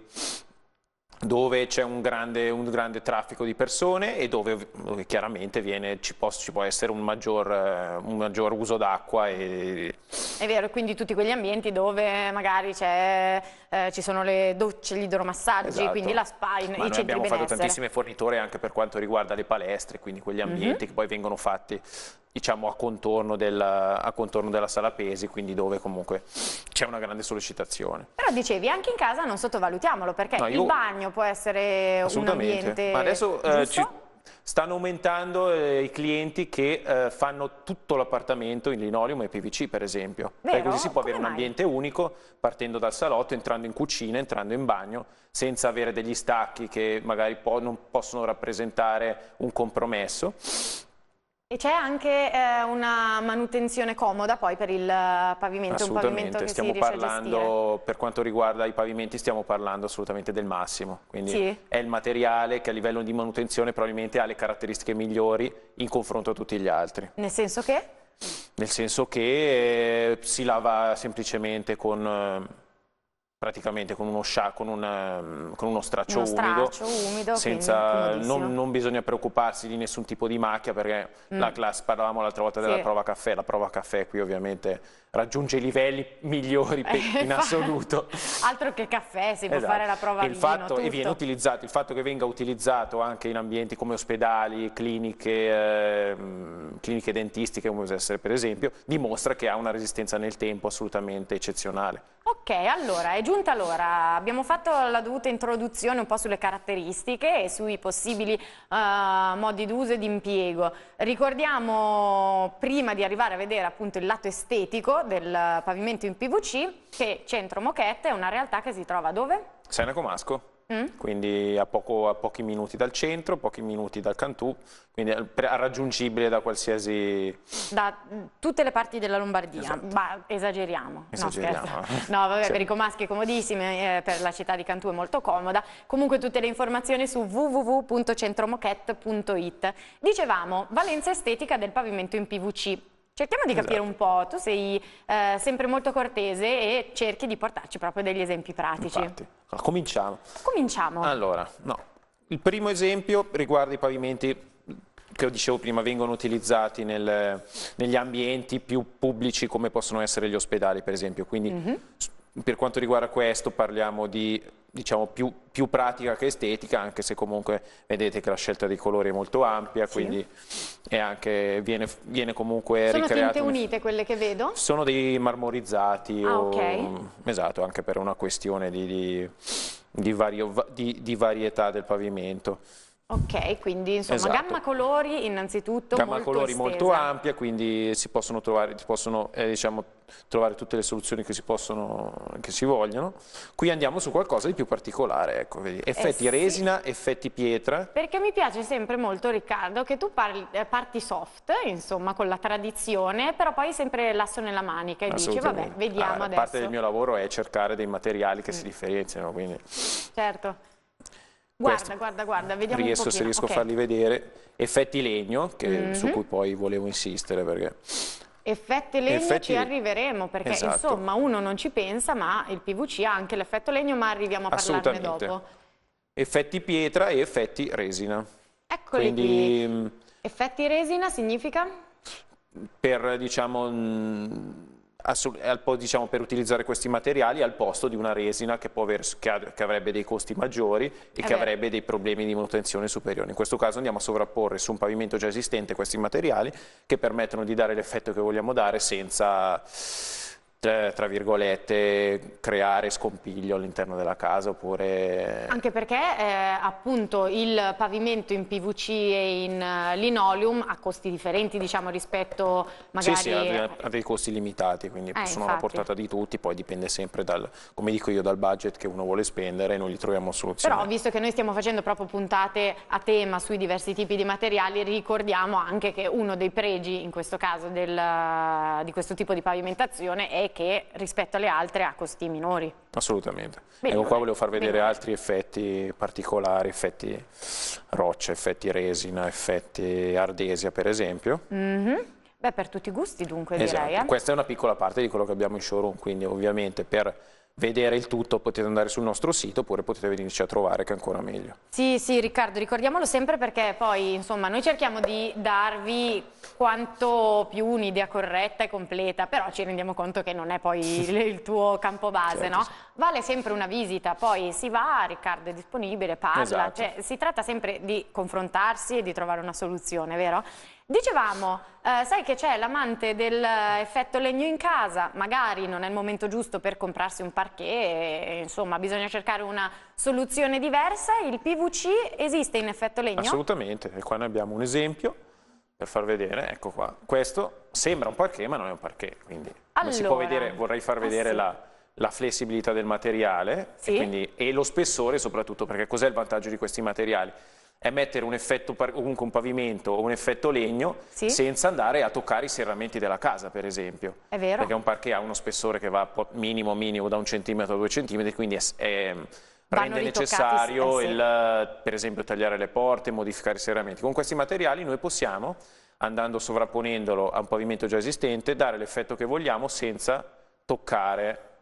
dove c'è un, un grande, traffico di persone e dove, dove chiaramente viene, ci, può, ci, può, essere un maggior, eh, un maggior uso d'acqua. E... È vero, quindi tutti quegli ambienti dove magari c'è eh, ci sono le docce, gli idromassaggi, esatto. quindi la spa, in, i centri abbiamo fatto tantissime forniture anche per quanto riguarda le palestre, quindi quegli mhm. ambienti mm -hmm. che poi vengono fatti diciamo, a, contorno del, a contorno della sala pesi, quindi dove comunque c'è una grande sollecitazione. Però dicevi, anche in casa non sottovalutiamolo, perché no, il bagno può essere un ambiente Ma adesso, eh, ci, Stanno aumentando eh, i clienti che eh, fanno tutto l'appartamento in linoleum e PVC per esempio. Vero? Perché così si può Come avere mai? un ambiente unico partendo dal salotto, entrando in cucina, entrando in bagno, senza avere degli stacchi che magari po non possono rappresentare un compromesso. E c'è anche eh, una manutenzione comoda poi per il eh, pavimento, un pavimento che stiamo si parlando, Per quanto riguarda i pavimenti stiamo parlando assolutamente del massimo, quindi sì. è il materiale che a livello di manutenzione probabilmente ha le caratteristiche migliori in confronto a tutti gli altri. Nel senso che? Nel senso che eh, si lava semplicemente con... Eh, praticamente con uno, scia, con, un, ehm, con uno straccio, uno straccio umido, umido senza, non, non, bisogna preoccuparsi di nessun tipo di macchia perché mm. la class, parlavamo l'altra volta della sì. prova caffè, la prova caffè qui ovviamente raggiunge i livelli migliori eh, in assoluto. Altro che caffè, si può esatto. fare la prova al il vino, E viene utilizzato, il fatto che venga utilizzato anche in ambienti come ospedali, cliniche, eh, cliniche dentistiche, come può essere per esempio, dimostra che ha una resistenza nel tempo assolutamente eccezionale. Ok, allora è giunta l'ora, abbiamo fatto la dovuta introduzione un po' sulle caratteristiche e sui possibili uh, modi d'uso e di impiego. Ricordiamo prima di arrivare a vedere appunto il lato estetico del pavimento in PVC che Centro Moquette è una realtà che si trova dove? Seneco Masco. Mm. Quindi a, poco, a, pochi minuti dal centro, pochi minuti dal Cantù, quindi raggiungibile da qualsiasi... Da mm, tutte le parti della Lombardia, esatto. esageriamo. esageriamo. No, no vabbè, sì. per i comaschi è comodissimo, eh, per la città di Cantù è molto comoda. Comunque tutte le informazioni su www.centromoquette.it. Dicevamo, valenza estetica del pavimento in PVC. Cerchiamo di capire esatto. un po', tu sei eh, sempre molto cortese e cerchi di portarci proprio degli esempi pratici. Infatti. cominciamo. Cominciamo. Allora, no. Il primo esempio riguarda i pavimenti che dicevo prima vengono utilizzati nel, negli ambienti più pubblici come possono essere gli ospedali per esempio, quindi mm -hmm per quanto riguarda questo parliamo di diciamo, più, più, pratica che estetica, anche se comunque vedete che la scelta dei colori è molto ampia, sì. quindi anche, viene, viene, comunque Sono ricreato. Sono tinte unite quelle che vedo? Sono dei marmorizzati. Ah, o, okay. Esatto, anche per una questione di, di, di, vario, di varietà del pavimento. Ok, quindi insomma esatto. gamma colori innanzitutto gamma molto colori estesa. molto ampia, quindi si possono trovare, si possono, eh, diciamo, trovare tutte le soluzioni che si possono, che si vogliono. Qui andiamo su qualcosa di più particolare, ecco, vedi, eh effetti eh sì. resina, effetti pietra. Perché mi piace sempre molto Riccardo che tu parli, eh, parti soft, insomma, con la tradizione, però poi sempre l'asso nella manica e dici vabbè, ah, vediamo ah, adesso. Parte del mio lavoro è cercare dei materiali che mm. si differenziano, quindi... Certo. Guarda, guarda, guarda, vediamo riesco, Se riesco okay. a farli vedere, effetti legno, che, mm -hmm. su mm-hmm. cui poi volevo insistere perché effetti legno effetti... ci arriveremo perché esatto. insomma uno non ci pensa ma il PVC ha anche l'effetto legno ma arriviamo a parlarne dopo. Effetti pietra e effetti resina. Eccoli Quindi, qui. Mm, effetti resina significa? Per diciamo mm, diciamo, per utilizzare questi materiali al posto di una resina che, aver, che, ha, che avrebbe dei costi maggiori e eh che avrebbe dei problemi di manutenzione superiori. In questo caso andiamo a sovrapporre su un pavimento già esistente questi materiali che permettono di dare l'effetto che vogliamo dare senza eh, tra virgolette, creare scompiglio all'interno della casa oppure... Anche perché eh, appunto il pavimento in PVC e in eh, linoleum ha costi differenti diciamo rispetto magari... Sì, sì, ha, ha dei costi limitati, quindi eh, sono infatti. alla portata di tutti, poi dipende sempre dal, come dico io, dal budget che uno vuole spendere e noi gli troviamo soluzioni. Però visto che noi stiamo facendo proprio puntate a tema sui diversi tipi di materiali, ricordiamo anche che uno dei pregi in questo caso del, di questo tipo di pavimentazione è che rispetto alle altre ha costi minori. Assolutamente. Benissimo. Ecco qua volevo far vedere Benissimo. altri effetti particolari, effetti roccia, effetti resina, effetti ardesia per esempio. Mm -hmm. Beh, per tutti i gusti dunque esatto. direi. Eh? Questa è una piccola parte di quello che abbiamo in showroom, quindi ovviamente per vedere il tutto potete andare sul nostro sito oppure potete venirci a trovare che è ancora meglio. Sì, sì Riccardo, ricordiamolo sempre perché poi insomma noi cerchiamo di darvi quanto più un'idea corretta e completa, però ci rendiamo conto che non è poi il, il tuo campo base, certo, no? Sì. Vale sempre una visita, poi si va, Riccardo è disponibile, parla, esatto. cioè, si tratta sempre di confrontarsi e di trovare una soluzione, vero? Dicevamo, eh, sai che c'è l'amante dell'effetto eh, legno in casa, magari non è il momento giusto per comprarsi un parquet, eh, insomma bisogna cercare una soluzione diversa, il PVC esiste in effetto legno? Assolutamente, e qua ne abbiamo un esempio per far vedere, ecco qua, questo sembra un parquet ma non è un parquet, quindi allora, si può vedere, vorrei far vedere ah, sì. la la flessibilità del materiale sì. e, quindi, e, lo spessore soprattutto, perché cos'è il vantaggio di questi materiali? è mettere un effetto, comunque un pavimento o un effetto legno sì. senza andare a toccare i serramenti della casa, per esempio. È vero. Perché è un parquet ha uno spessore che va minimo minimo da un centimetro a due centimetri, quindi è, è, rende necessario, eh sì. il, per esempio, tagliare le porte, modificare i serramenti. Con questi materiali noi possiamo, andando sovrapponendolo a un pavimento già esistente, dare l'effetto che vogliamo senza toccare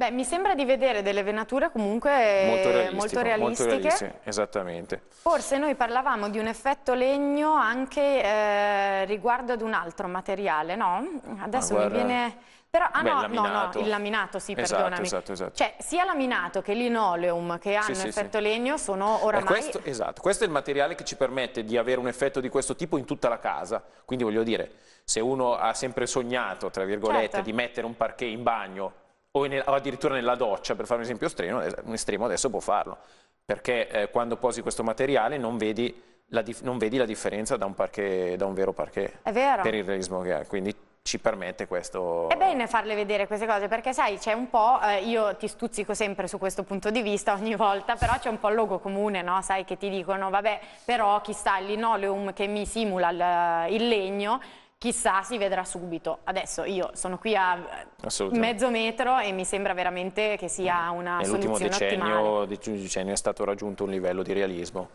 Beh, mi sembra di vedere delle venature comunque molto, realistiche. Molto realistiche. Molto realistiche esattamente. Forse noi parlavamo di un effetto legno anche eh, riguardo ad un altro materiale, no? Adesso ah, mi viene... Però, ah Beh, no, no, no, il laminato, sì, esatto, perdonami. Esatto, esatto. Cioè, sia laminato che linoleum che hanno sì, sì, effetto sì. legno sono oramai... Questo, esatto, questo è il materiale che ci permette di avere un effetto di questo tipo in tutta la casa. Quindi voglio dire, se uno ha sempre sognato, tra virgolette, certo. di mettere un parquet in bagno o, in, o addirittura nella doccia, per fare un esempio estremo, un estremo adesso può farlo, perché eh, quando posi questo materiale non vedi, la, non vedi la differenza da un, parquet, da un, vero parquet, per il realismo che ha, quindi ci permette questo... È bene farle vedere queste cose, perché sai, c'è un po', eh, io ti stuzzico sempre su questo punto di vista ogni volta, però c'è un po' il logo comune, no? Sai, che ti dicono, vabbè, però chissà, il linoleum che mi simula il, il legno, chissà si vedrà subito. Adesso io sono qui a mezzo metro e mi sembra veramente che sia mm. una Nell'ultimo decennio, decennio, è stato raggiunto un livello di realismo,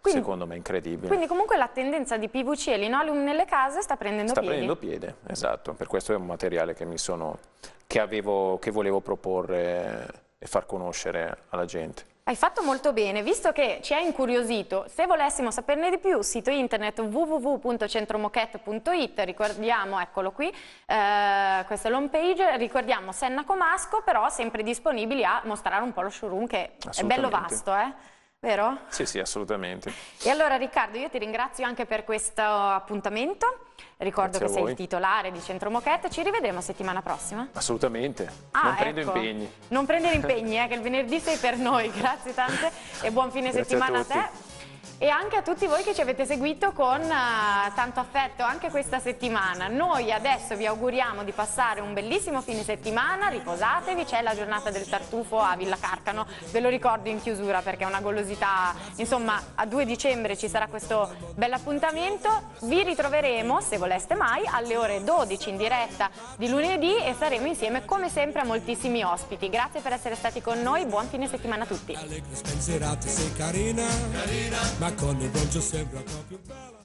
quindi, secondo me incredibile. Quindi comunque la tendenza di PVC e linoleum nelle case sta prendendo sta piede. Sta prendendo piede, esatto. Per questo è un materiale che, sono, che, avevo, che volevo proporre e far conoscere alla gente. Hai fatto molto bene, visto che ci hai incuriosito, se volessimo saperne di più, sito internet www.centromoquette.it, ricordiamo, eccolo qui, eh, questa è l'home page, ricordiamo Senna Comasco, però sempre disponibili a mostrare un po' lo showroom che è bello vasto. Eh? vero? Sì, sì, assolutamente. E allora Riccardo, io ti ringrazio anche per questo appuntamento. Ricordo Grazie che sei il titolare di Centro Moquette, ci rivedremo settimana prossima. Assolutamente, ah, non prendo ecco. impegni. Non prendere impegni, eh, che il venerdì sei per noi. Grazie tante e buon fine Grazie settimana a, a te e anche a tutti voi che ci avete seguito con uh, tanto affetto anche questa settimana. Noi adesso vi auguriamo di passare un bellissimo fine settimana, riposatevi, c'è la giornata del tartufo a Villa Carcano, ve lo ricordo in chiusura perché è una golosità, insomma a 2 dicembre ci sarà questo bel appuntamento, vi ritroveremo se voleste mai alle ore 12 in diretta di lunedì e saremo insieme come sempre a moltissimi ospiti. Grazie per essere stati con noi, buon fine settimana a tutti. Alle sei carina, carina. Ma con ne voglio sempre proprio bella